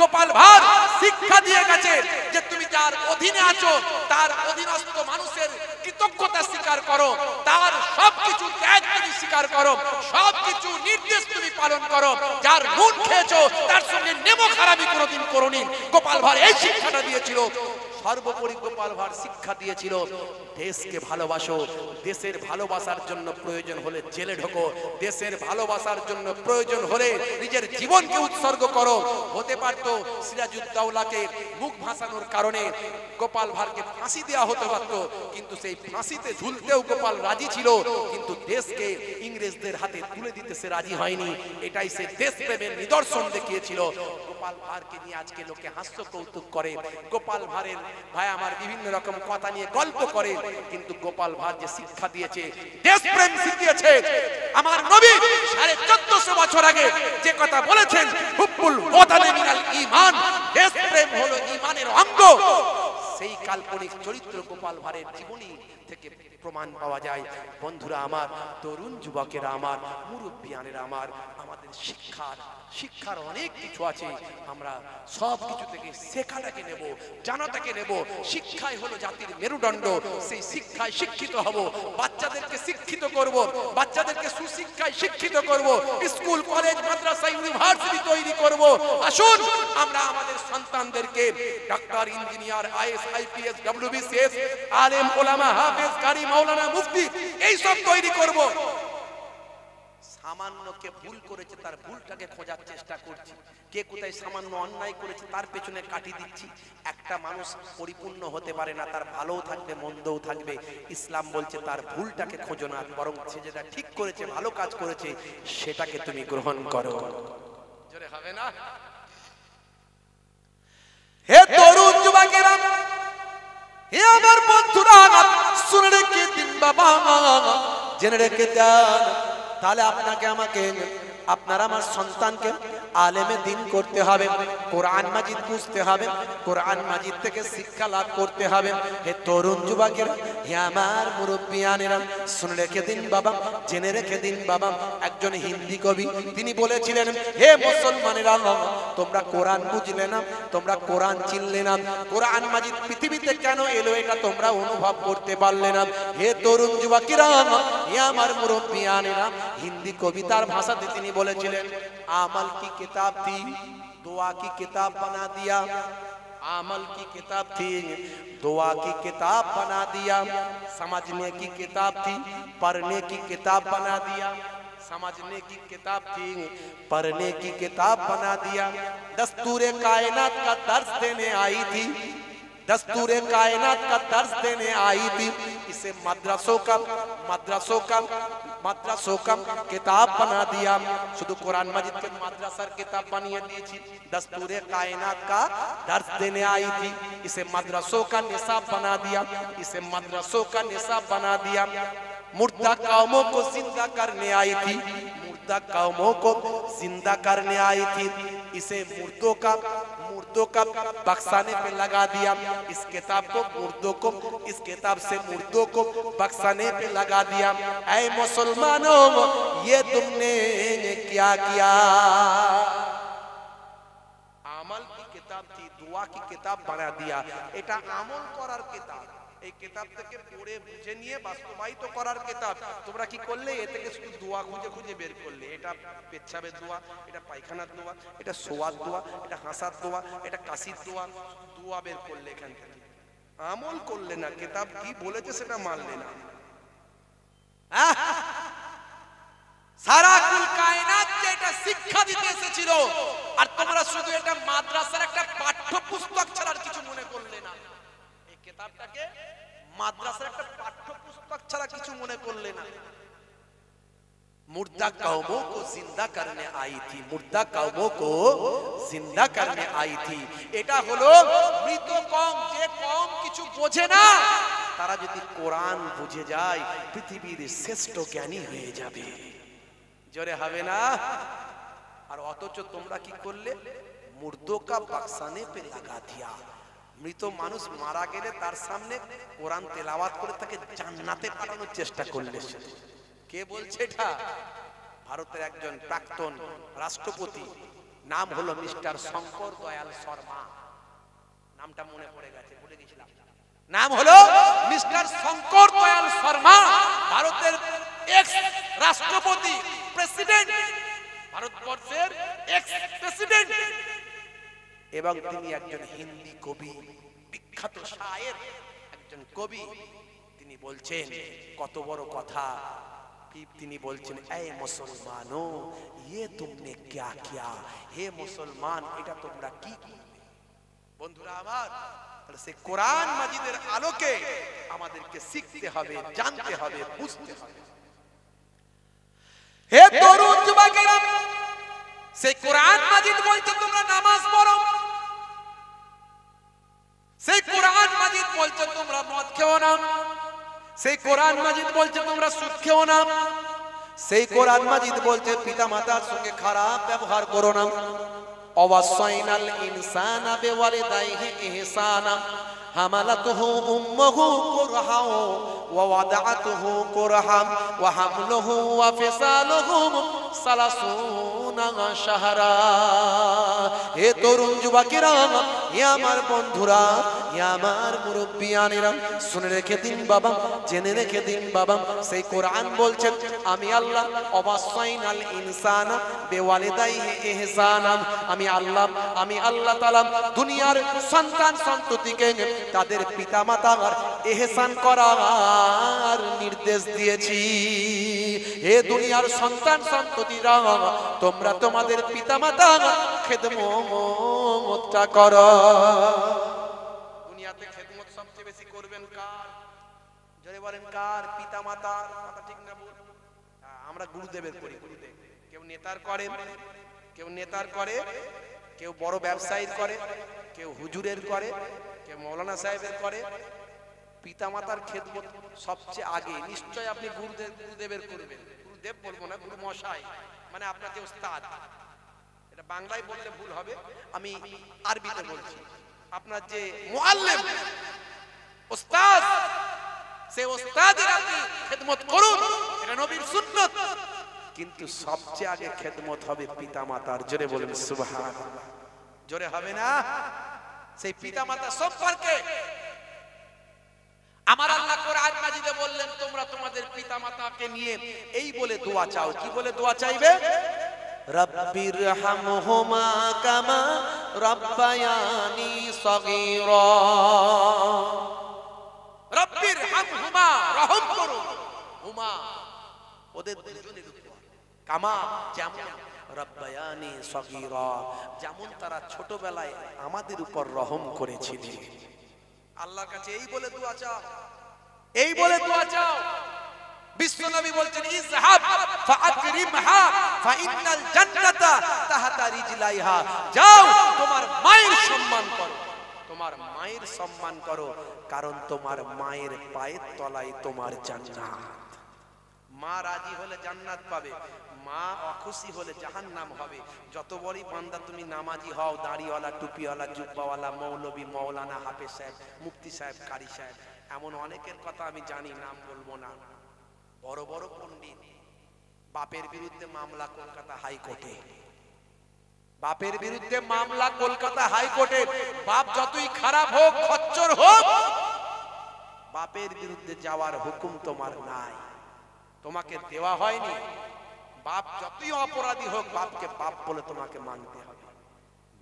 S1: গোপাল ভার শিক্ষা দিয়ে গেছে যে তুমি যার অধীনে আছো তার অধীনস্থ মানুষের কৃতজ্ঞতা স্বীকার করো তার সবকিছু ত্যাগ তুমি স্বীকার করো সবকিছু নির্দেশ তুমি পালন করো যার নুন খেয়েছো তার সঙ্গে নেমো খারাপি কোনোদিন করোনি গোপাল ভার এই শিক্ষাটা দিয়েছিল সর্বোপরি গোপাল ভাঁড় শিক্ষা দিয়েছিল দেশকে ভালোবাসো দেশের ভালোবাসার জন্য প্রয়োজন হলে জেলে ঢোকো দেশের ভালোবাসার জন্য প্রয়োজন হলে নিজের জীবনকে উৎসর্গ করো হতে পারত সিরাজুদ্দৌলাকে মুখ ভাসানোর কারণে গোপাল ভাঁড়কে ফাঁসি দেওয়া হতে পারত কিন্তু সেই ফাঁসিতে ঝুলতেও গোপাল রাজি ছিল কিন্তু দেশকে ইংরেজদের হাতে তুলে দিতে সে রাজি হয়নি এটাই সে দেশপ্রেমের নিদর্শন দেখিয়েছিল গোপাল ভাড়কে নিয়ে আজকে লোকে হাস্য কৌতুক করে গোপাল ভাড়ের ভাই আমার বিভিন্ন রকম কথা নিয়ে গল্প করে কিন্তু গোপাল ভাড় যে শিক্ষা দিয়েছে দেশপ্রেম শিখিয়েছে আমার নবী সাড়ে চোদ্দশো বছর আগে যে কথা বলেছেন হুব্বুল ওয়াতানে মিনাল ঈমান দেশপ্রেম হলো ইমানের অঙ্গ সেই কাল্পনিক চরিত্র গোপাল ভাড়ের জীবনী থেকে প্রমাণ পাওয়া যায় বন্ধুরা আমার তরুণ যুবকেরা আমার মুরব্বিয়ানেরা আমার আমাদের শিক্ষার শিক্ষার অনেক কিছু আছে আমরা সব কিছু থেকে শেখাটাকে নেব জানাটাকে নেব শিক্ষাই হলো জাতির মেরুদণ্ড সেই শিক্ষায় শিক্ষিত হব বাচ্চাদেরকে শিক্ষিত করব বাচ্চাদেরকে সুশিক্ষায় শিক্ষিত করব স্কুল কলেজ মাদ্রাসা ইউনিভার্সিটি তৈরি করব আসুন আমরা আমাদের সন্তানদেরকে doctor engineer IAS IPS WBCS আলেম ওলামা হাফেজ কারি মাওলানা মুফতি এই সব তৈরি করব সামান্যকে ভুল করেছে তার ভুলটাকে খোঁজার চেষ্টা করছি কে কোথায় সামান্য অন্যায় করেছে তার পেছনে কাটি দিচ্ছি একটা মানুষ পরিপূর্ণ হতে পারে না তার ভালোও থাকবে মন্দও থাকবে ইসলাম বলছে তার ভুলটাকে খোঁজো না বরং সে যেটা ঠিক করেছে ভালো কাজ করেছে সেটাকে তুমি গ্রহণ করো হবে না হে তরুণ যুবকেরা হে আমার বন্ধুরা শুনে রেখে দিন বাবা জেনে রেখে যান তাহলে আপনাকে আমাকে আপনার আমার সন্তানকে আলেমে দিন করতে হবে কোরআন মাজিদ বুঝতে হবে কোরআন মাজিদ থেকে শিক্ষা লাভ করতে হবে হে তরুণ যুবকেরা হে আমার মুরব্বিয়ানেরা শুনে রেখে দিন বাবা জেনে রেখে দিন বাবা একজন হিন্দি কবি তিনি বলেছিলেন হে মুসলমানেরা তোমরা কোরআন বুঝলে না তোমরা কোরআন চিনলে না কোরআন মাজিদ পৃথিবীতে কেন এলো এটা তোমরা অনুভব করতে পারলে না হে তরুণ যুবকেরা হে আমার মুরব্বিয়ানেরা হিন্দি কবিতার ভাষাতে তিনি बोले चले आमल की किताब थी दुआ की किताब बना दिया आमल की किताब थी दुआ की किताब बना दिया समझने की किताब थी पढ़ने की किताब बना दिया समझने की किताब थी पढ़ने की किताब बना दिया दस्तूर कायनात का दर्श देने आई थी दस्तूर कायनात का दर्श देने आई थी इसे मदरसों का मदरसों का মাদ্রাসা কাম কিতাব বানা दिया শুধু কোরআন মাজিদ के মাদ্রাসার কিতাব বানিয়ে দিয়েছি दस्तूर कायनात का दर्स देने आई थी इसे मदरसों का निसाब बना दिया इसे मदरसों का निसाब बना दिया मुर्दा कौमों को जिंदा करने आई थी मुर्दा कौमों को जिंदा करने आई थी इसे मुर्दों का मुर्दों का बक्साने पे लगा दिया इस किताब को मुर्दों को इस किताब से मुर्दों को बक्साने पे लगा दिया ऐ मुसलमानों ये तुमने क्या किया आमल की किताब थी दुआ की किताब बना दिया एटा आमल करार किताब এই কেতাব থেকে পড়ে বুঝে নিয়ে বাস্তবায়িত করার কেতাব তোমরা কি করলে এ থেকে শুধু দোয়া খুঁজে খুঁজে বের করলে এটা পেচ্ছাবের দোয়া এটা পায়খানার দোয়া এটা সোয়ার দোয়া এটা হাসার দোয়া এটা কাশির দোয়া দোয়া বের করলে এখান থেকে আমল করলে না কেতাব কি বলেছে সেটা মানলে না সারা কুল কায়নাত যেটা শিক্ষা দিতে এসেছিল আর তোমরা শুধু এটা মাদ্রাসা কেতাবটাকে মাদ্রাসার একটা পাঠ্যপুস্তক ছাড়া কিছু মনে করলে না मुर्दा कौमों को जिंदा এটা হলো মৃত কম যে কম কিছু বোঝে না তারা যদি কোরআন বুঝে যায় পৃথিবীর শ্রেষ্ঠ জ্ঞানী হয়ে যাবে জোরে হবে না আর অথচ তোমরা কি করলে মুর্দো কা পাকসানে পে লাগা দিয়া মৃত মানুষ মারা গেলে তার সামনে কোরআন তেলাওয়াত করে তাকে জান্নাতে পাঠানোর চেষ্টা করলে কে বলছে এটা ভারতের একজন প্রাক্তন রাষ্ট্রপতি নাম হলো মিস্টার শঙ্কর দয়াল শর্মা নামটা মনে পড়ে গেছে বলে দিয়েছিলাম নাম হলো মিস্টার শঙ্কর দয়াল শর্মা ভারতের এক্স রাষ্ট্রপতি প্রেসিডেন্ট ভারতবর্ষের এক্স প্রেসিডেন্ট এবং তিনি একজন হিন্দি কবি বিখ্যাত শায়ের একজন কবি তিনি বলছেন কত বড় কথা তিনি বলছেন এই ও ইয়ে তুমি কিয়া কিয়া হে মুসলমান এটা তোমরা কি করবে বন্ধুরা আমার তাহলে সে কোরআন মাজিদের আলোকে আমাদেরকে শিখতে হবে জানতে হবে বুঝতে হবে হে তরুণ যুবকেরা সেই কোরআন মাজিদ বলছে তোমরা নামাজ পড়ো সেই কোরআন মাজিদ বলছে তোমরা মদ খেও না সেই কোরআন মাজিদ বলছে তোমরা সুদ খেও না সেই কোরআন মাজিদ বলছে পিতা মাতার সঙ্গে খারাপ ব্যবহার করো না অবাসাইনাল ইনসানা বেওয়ালে দাইহি ইহসানা حملته أمه قرحا ووضعته قرحا وحمله وفصاله সালাসুনা সাহারা হে তরুণ যুবকেরা يا مر বন্ধুরা আমার মুরব্বিয়ানেরা শুনে রেখে দিন বাবা জেনে রেখে দিন বাবা সেই কোরআন বলছেন আমি আল্লাহ অবাসাইন আল বেওয়ালিদাই এহসানাম আমি আল্লাহ আমি আল্লাহ তালাম দুনিয়ার সন্তান সন্ততিকে তাদের পিতামাতার এহসান করার নির্দেশ দিয়েছি এ দুনিয়ার সন্তান সন্ততিরা তোমরা তোমাদের পিতা পিতামাতা খেদমতটা কর করবেন কার জোরে বলেন কার পিতা মাতার কথা ঠিক না বল হ্যাঁ, আমরা গুরুদেবের করি গুরুদেব কেউ নেতার করে কেউ নেতার করে কেউ বড় ব্যবসায়ীর করে কেউ হুজুরের করে কেউ মৌলানা সাহেবের করে পিতা মাতার খেদমত সবচেয়ে আগে নিশ্চয় আপনি গুরুদেব গুরুদেবের করবেন গুরুদেব বলবো না গুরু মশাই মানে আপনার যে ওস্তাদ এটা বাংলায় বললে ভুল হবে আমি আরবিতে বলছি আপনার যে মোয়াল্লেম ওস্তাদ সে ওস্তাদের আপনি খেদমত করুন এটা নবীর সুন্নত কিন্তু সবচেয়ে আগে খেদমত হবে পিতা মাতার জোরে বলেন সুবহান জোরে হবে না সেই পিতা মাতা সম্পর্কে আমার আল্লাহ কোরআন মাজিদে বললেন তোমরা তোমাদের পিতা মাতাকে নিয়ে এই বলে দোয়া চাও কি বলে দোয়া চাইবে রব্বির হামহুমা কামা রব্বায়ানি সগীরা রব্বির হামহুমা রহম করো হুমা ওদের দুজনের উপর কামা যেমন রব্বায়ানি সগীরা যেমন তারা ছোটবেলায় আমাদের উপর রহম করেছিলেন আল্লাহর কাছে এই বলে দোয়া চাও এই বলে দোয়া চাও বিশ্বনবী বলছেন ইজহাব ফাআকরিমহা ফাইন্নাল জান্নাতা তাহাতা রিজলাইহা যাও তোমার মায়ের সম্মান করো তোমার মায়ের সম্মান করো কারণ তোমার মায়ের পায়ের তলায় তোমার জান্নাত মা রাজি হলে জান্নাত পাবে মা অখুশি হলে জাহান নাম হবে যত বড়ই বান্দা তুমি নামাজি হও দাড়িওয়ালা টুপিওয়ালা জুব্বাওয়ালা মৌলবী মৌলানা হাফে সাহেব মুফতি সাহেব কারি সাহেব এমন অনেকের কথা আমি জানি নাম বলবো না বড় বড় পণ্ডিত বাপের বিরুদ্ধে মামলা কলকাতা হাইকোর্টে বাপের বিরুদ্ধে মামলা কলকাতা হাইকোর্টে বাপ যতই খারাপ হোক খচ্চর হোক বাপের বিরুদ্ধে যাওয়ার হুকুম তোমার নাই তোমাকে দেওয়া হয়নি বাপ যতই অপরাধী হোক বাপকে বাপ বলে তোমাকে মানতে হবে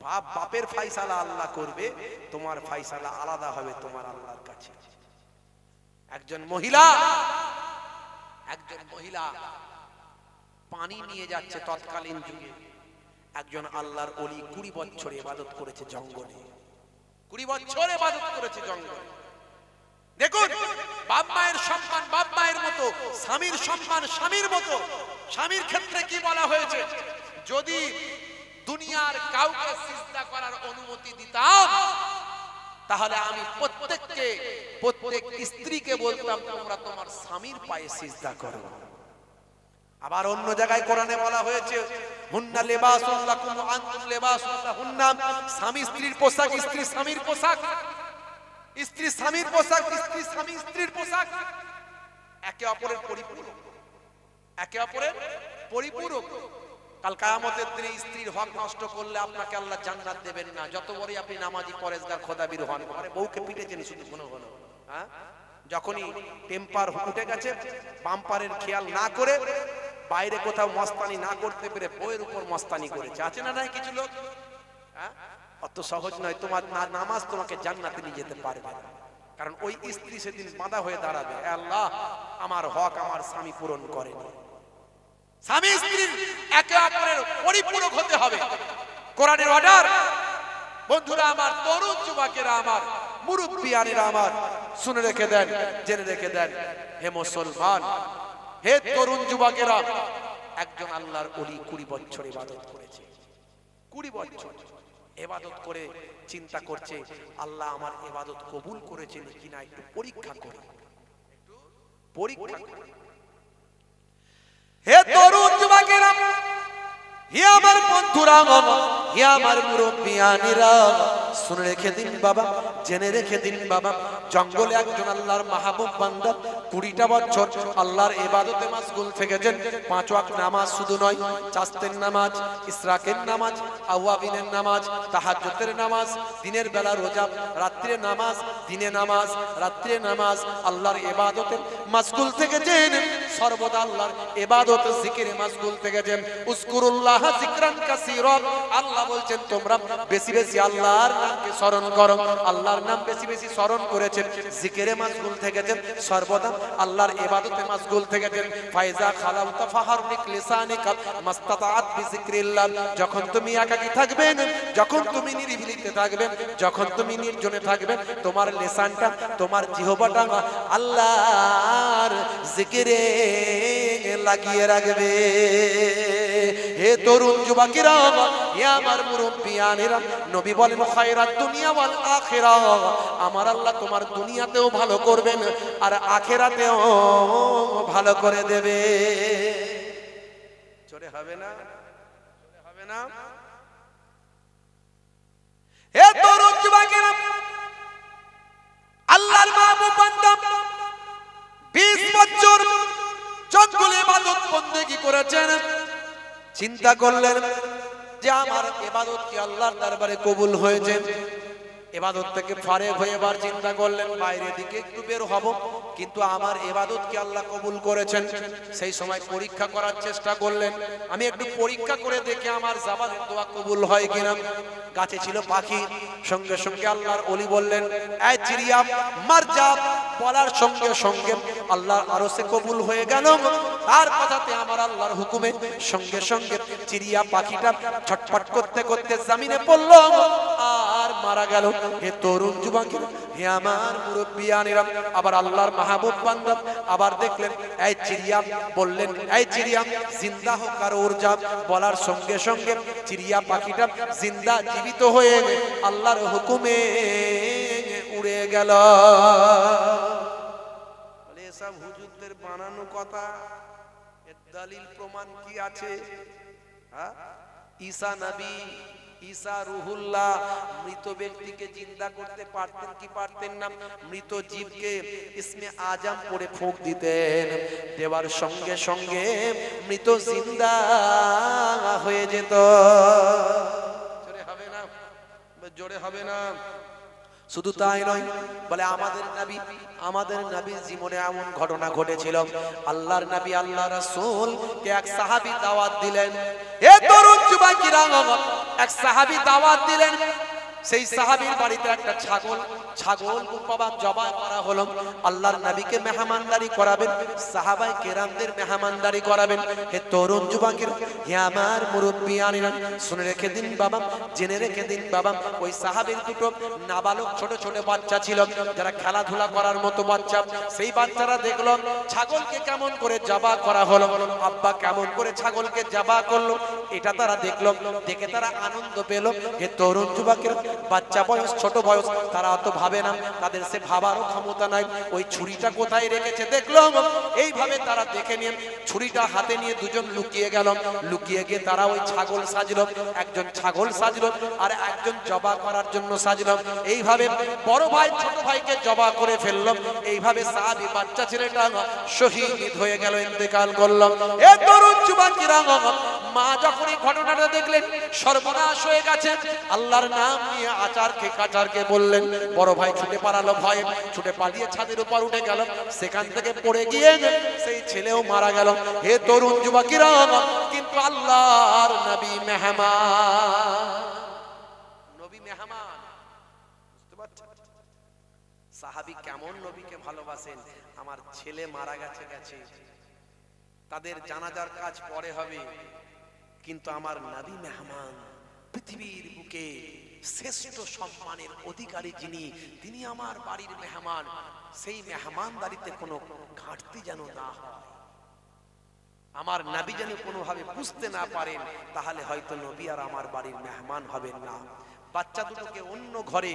S1: বাপ বাপের ফাইসালা আল্লাহ করবে তোমার ফাইসালা আলাদা হবে তোমার আল্লাহর কাছে একজন মহিলা একজন মহিলা পানি নিয়ে যাচ্ছে তৎকালীন যুগে একজন আল্লাহর অলি কুড়ি বছর ইবাদত করেছে জঙ্গলে কুড়ি বছর ইবাদত করেছে জঙ্গলে দেখুন বাপ মায়ের সম্মান বাপ মায়ের মতো স্বামীর সম্মান স্বামীর মতো স্বামীর ক্ষেত্রে কি বলা হয়েছে যদি দুনিয়ার কাউকে সিজদা করার অনুমতি দিতাম তাহলে আমি প্রত্যেককে প্রত্যেক স্ত্রীকে বলতাম তোমরা তোমার স্বামীর পায়ে সিজদা করো আবার অন্য জায়গায় কোরআনে বলা হয়েছে হুন্না লেবাসুন লাকুম আনতুম লেবাসুন লাহুন্না স্বামী স্ত্রীর পোশাক স্ত্রী স্বামীর পোশাক স্ত্রী স্বামীর পোশাক স্ত্রী স্বামী স্ত্রীর পোশাক একে অপরের পরিপূরক একে অপরের পরিপূরক কাল কায়ামতের দিনে স্ত্রীর হক নষ্ট করলে আপনাকে আল্লাহ জান্নাত দেবেন না যত বড়ই আপনি নামাজি পরেজগার খোদাবির হন আরে বউকে পিটেছেন শুধু ঘন ঘন হ্যাঁ যখনই টেম্পার উঠে গেছে বাম্পারের খেয়াল না করে বাইরে কোথাও মস্তানি না করতে পেরে বইয়ের উপর মস্তানি করেছে আছে না নাই কিছু লোক হ্যাঁ? অত সহজ নয় তোমার নামাজ তোমাকে জান্নাতে নিয়ে যেতে পারবে না কারণ ওই স্ত্রী সেদিন বাঁধা হয়ে দাঁড়াবে আল্লাহ আমার হক আমার স্বামী পূরণ করে স্বামী স্ত্রীর একে অপরের পরিপূরক হতে হবে কোরআনের অর্ডার বন্ধুরা আমার তরুণ যুবকেরা আমার মুরুব্বিয়ানেরা আমার শুনে রেখে দেন জেনে রেখে দেন হে মুসলমান হে তরুণ যুবকেরা একজন আল্লাহর অলি কুড়ি বছর ইবাদত করেছে কুড়ি বছর এবাদত করে চিন্তা করছে আল্লাহ আমার এবাদত কবুল করেছেন কিনা একটু পরীক্ষা করে পরীক্ষা করে হে তরুণ যুবকেরা হে আমার বন্ধুরা হে আমার মুরব্বিয়ানিরা শুনে রেখে দিন বাবা জেনে রেখে দিন বাবা জঙ্গলে একজন আল্লাহর মাহবুব বান্দা কুড়িটা বছর আল্লাহর এবাদতে মাসগুল থেকেছেন পাঁচ ওয়াক্ত নামাজ শুধু নয় চাস্তের নামাজ ইসরাকের নামাজ আওয়াবিনের নামাজ তাহাজ্জতের নামাজ দিনের বেলা রোজা রাত্রে নামাজ দিনে নামাজ রাত্রে নামাজ আল্লাহর এবাদতে মাসগুল থেকেছেন সর্বদা আল্লাহর এবাদত জিকিরে মাসগুল থেকেছেন উস্কুরুল্লাহ জিকরান কাসীরা আল্লাহ বলছেন তোমরা বেশি বেশি আল্লাহর নাম আল্লাহকে স্মরণ করো আল্লাহর নাম বেশি বেশি স্মরণ করেছেন জিকিরে মাসগুল থেকেছেন সর্বদা আল্লাহর ইবাদতে মাসগুল থেকেছেন ফাইজা খালাউ তাফাহার লিসানিকা মাস্তাতাআত বিযিকরিল্লাহ যখন তুমি একাকী থাকবেন যখন তুমি নিরিবিলিতে থাকবেন যখন তুমি নির্জনে থাকবেন তোমার লিসানটা তোমার জিহ্বাটা আল্লাহর জিকিরে লাগিয়ে রাখবে হে তরুণ যুবকেরা হে আমার মুরব্বিয়ানেরা নবী বলেন খায়র খৈরা দুনিয়া ওয়াল আমার আল্লাহ তোমার দুনিয়াতেও ভালো করবেন আর আখেরাতেও ভালো করে দেবে চলে হবে না চলে হবে না হে তরুণ যুবকেরা আল্লাহর মাহবুব বান্দা 20 বছর চোখগুলি ইবাদত বন্দেগি করেছেন চিন্তা করলেন যে আমার এবাদত কি আল্লাহর দরবারে কবুল হয়েছে এবাদত থেকে ফারে হয়ে এবার চিন্তা করলেন বাইরে দিকে একটু বের হব কিন্তু আমার এবাদত কি আল্লাহ কবুল করেছেন সেই সময় পরীক্ষা করার চেষ্টা করলেন আমি একটু পরীক্ষা করে দেখে আমার জাবাদের দোয়া কবুল হয় কিনা গাছে ছিল পাখি সঙ্গে সঙ্গে আল্লাহর অলি বললেন মার যা বলার সঙ্গে সঙ্গে আল্লাহর আরো সে কবুল হয়ে গেল তার কথাতে আমার আল্লাহর হুকুমে সঙ্গে সঙ্গে চিরিয়া পাখিটা ছটফট করতে করতে জামিনে পড়ল আর মারা গেল হে তরুণ যুবকেরা হে আমার মুরব্বিয়ানেরা আবার আল্লাহর মাহবুব বান্দাব আবার দেখলেন এই চিরিয়া বললেন এই চিরিয়া জিন্দা হোক আর ওর যাব বলার সঙ্গে সঙ্গে চিরিয়া পাখিটা জিন্দা জীবিত হয়ে আল্লাহর হুকুমে উড়ে গেল এসব হুজুরদের বানানো কথা এর দলিল প্রমাণ কি আছে হ্যাঁ ঈসা নবী ঈসা রুহুল্লাহ মৃত ব্যক্তিকে জিন্দা করতে পারতেন কি পারতেন না মৃত জীবকে ইসমে আজাম করে ফোঁক দিতেন দেওয়ার সঙ্গে সঙ্গে মৃত জিন্দা হয়ে যেত জোরে হবে না জোরে হবে না শুধু তাই নয় বলে আমাদের নাবি আমাদের নাবি জীবনে এমন ঘটনা ঘটেছিল আল্লাহর নাবি আল্লাহ রাসূল কে এক সাহাবী দাওয়াত দিলেন এ তরুণ যুবকেরা এক সাহাবী দাওয়াত দিলেন সেই সাহাবির বাড়িতে একটা ছাগল ছাগল বাবা জবাই করা হলো আল্লাহর নবীকে মেহমানদারি করাবেন সাহাবাই কেরামদের মেহমানদারি করাবেন হে তরুণ যুবকের হে আমার মুরব্বী আনিরা শুনে রেখে দিন বাবা জেনে রেখে দিন বাবা ওই সাহাবির দুটো নাবালক ছোট ছোট বাচ্চা ছিল যারা খেলাধুলা করার মতো বাচ্চা সেই বাচ্চারা দেখলো ছাগলকে কেমন করে জবা করা হলো আব্বা কেমন করে ছাগলকে জবা করলো এটা তারা দেখলো দেখে তারা আনন্দ পেল হে তরুণ যুবকের বাচ্চা বয়স ছোট বয়স তারা অত ভাবে না তাদের সে ভাবারও ক্ষমতা নাই ওই ছুরিটা কোথায় রেখেছে দেখলো এইভাবে তারা দেখে নিয়ে ছুরিটা হাতে নিয়ে দুজন লুকিয়ে গেল লুকিয়ে গিয়ে তারা ওই ছাগল সাজল একজন ছাগল সাজল আর একজন জবা করার জন্য সাজল এইভাবে বড় ভাই ছোট ভাইকে জবা করে ফেললো এইভাবে সাহাবি বাচ্চা ছেলেটা শহীদ হয়ে গেল ইন্তেকাল করলাম এ তরুণ যুবাকিরা মা যখন এই ঘটনাটা দেখলেন সর্বনাশ হয়ে গেছে আল্লাহর নাম নিয়ে আচারকে কাচারকে বললেন বড় ভাই ছুটে পালালো ভয়ে ছুটে পালিয়ে ছাদের উপর উঠে গেল সেখান থেকে পড়ে গিয়ে সেই ছেলেও মারা গেল হে তরুণ যুবকিরা কিন্তু আল্লাহর নবী মেহমান নবী মেহমান সাহাবি কেমন নবীকে ভালোবাসেন আমার ছেলে মারা গেছে গেছে তাদের জানাজার কাজ পরে হবে কিন্তু আমার নবী মেহমান পৃথিবীর বুকে শ্রেষ্ঠ সম্মানের অধিকারী যিনি তিনি আমার বাড়ির মেহমান সেই মেহমানদারিতে কোনো ঘাটতি যেন না হয় আমার নাবি যেন কোনোভাবে বুঝতে না পারেন তাহলে হয়তো নবী আর আমার বাড়ির মেহমান হবেন না বাচ্চা দুটোকে অন্য ঘরে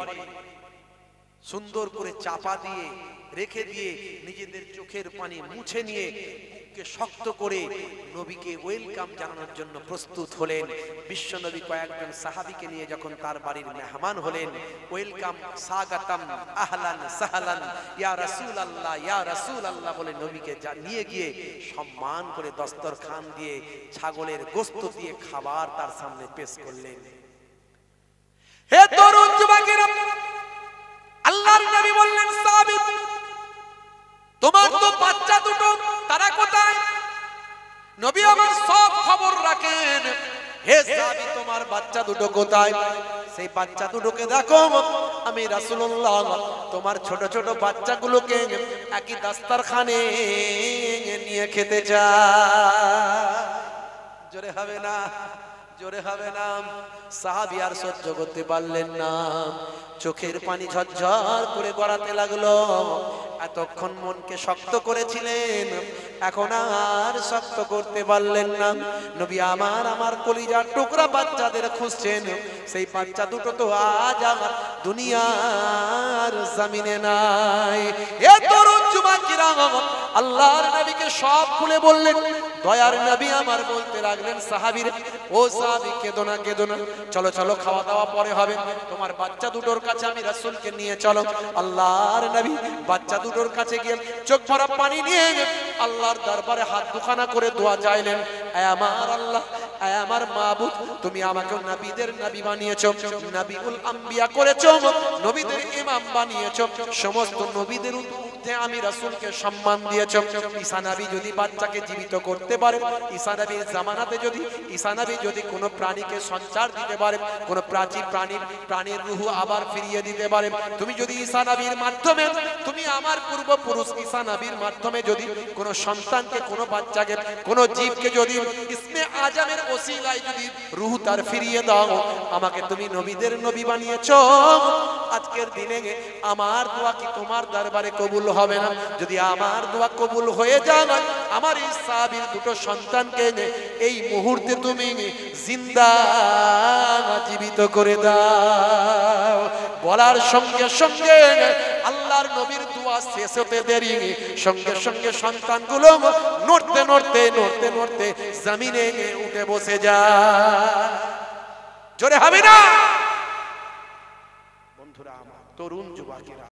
S1: সুন্দর করে চাপা দিয়ে রেখে দিয়ে নিজেদের চোখের পানি মুছে নিয়ে শক্ত করে নবীকে ওয়েলকাম জানানোর জন্য প্রস্তুত হলেন বিশ্ব নবী কয়েকজন সাহাবিকে নিয়ে যখন তার বাড়ির মেহমান হলেন ওয়েলকাম স্বাগতম আহলান সাহালান ইয়া রাসূল আল্লাহ ইয়া রাসূল আল্লাহ বলে নবীকে যা নিয়ে গিয়ে সম্মান করে দস্তরখান দিয়ে ছাগলের গোস্ত দিয়ে খাবার তার সামনে পেশ করলেন হে তরুণ যুবকেরা আল্লাহর নবী বললেন সাহাবিত তোমার তো বাচ্চা দুটো তারা কোথায় নবী আমার সব খবর রাখেন হে সাহাবী তোমার বাচ্চা দুটো কোথায় সেই বাচ্চা দুটোকে দেখো আমি রাসূলুল্লাহ তোমার ছোট ছোট বাচ্চাগুলোকে একই দাস্তারখানে নিয়ে খেতে চাই জোরে হবে না জোরে হবে না সাহাবি আর সহ্য করতে পারলেন না চোখের পানি ঝরঝর করে গড়াতে লাগলো এতক্ষণ মনকে শক্ত করেছিলেন এখন আর শক্ত করতে পারলেন না নবী আমার আমার কলিজার টুকরা বাচ্চাদের খুঁজছেন সেই বাচ্চা দুটো তো আজ আমার দুনিয়ার জামিনে নাই এ তরুণ যুবাকিরা আল্লাহর নবীকে সব খুলে বললেন দয়ার নবী আমার বলতে লাগলেন সাহাবীর ও সাহাবি কেদোনা কেদোনা চলো চলো খাওয়া দাওয়া পরে হবে তোমার বাচ্চা দুটোর কাছে আমি রাসূলকে নিয়ে চলো আল্লাহর নবী বাচ্চা দুটোর কাছে গিয়ে চোখ ভরা পানি নিয়ে আল্লাহর দরবারে হাত দুখানা করে দোয়া চাইলেন আমার আল্লাহ আমার মাবুদ তুমি আমাকে নবীদের নবী বানিয়েছো নবীউল আম্বিয়া করেছো নবীদের ইমাম বানিয়েছো সমস্ত নবীদের মধ্যে আমি রাসুলকে সম্মান দিয়েছ ঈসা যদি বাচ্চাকে জীবিত করতে পারে ঈসা জামানাতে যদি ঈসা যদি কোনো প্রাণীকে সঞ্চার দিতে পারে কোনো প্রাচীন প্রাণীর প্রাণীর রুহু আবার ফিরিয়ে দিতে পারে তুমি যদি ঈসা মাধ্যমে তুমি আমার পূর্বপুরুষ ঈসা মাধ্যমে যদি কোনো সন্তানকে কোনো বাচ্চাকে কোনো জীবকে যদি ইসমে আজামের ওসিলায় যদি রুহু তার ফিরিয়ে দাও আমাকে তুমি নবীদের নবী বানিয়েছ আজকের দিনে আমার দোয়া কি তোমার দরবারে কবুল হবে না যদি আমার দোয়া কবুল হয়ে যায় না আমার এই সাবির দুটো সন্তানকে এই মুহূর্তে তুমি জিন্দা জীবিত করে দাও বলার সঙ্গে সঙ্গে আল্লাহর নবীর দোয়া শেষ হতে দেরি সঙ্গে সঙ্গে সন্তানগুলো নড়তে নড়তে নড়তে নড়তে জামিনে উঠে বসে যা জোরে হবে না বন্ধুরা আমার তরুণ যুবকেরা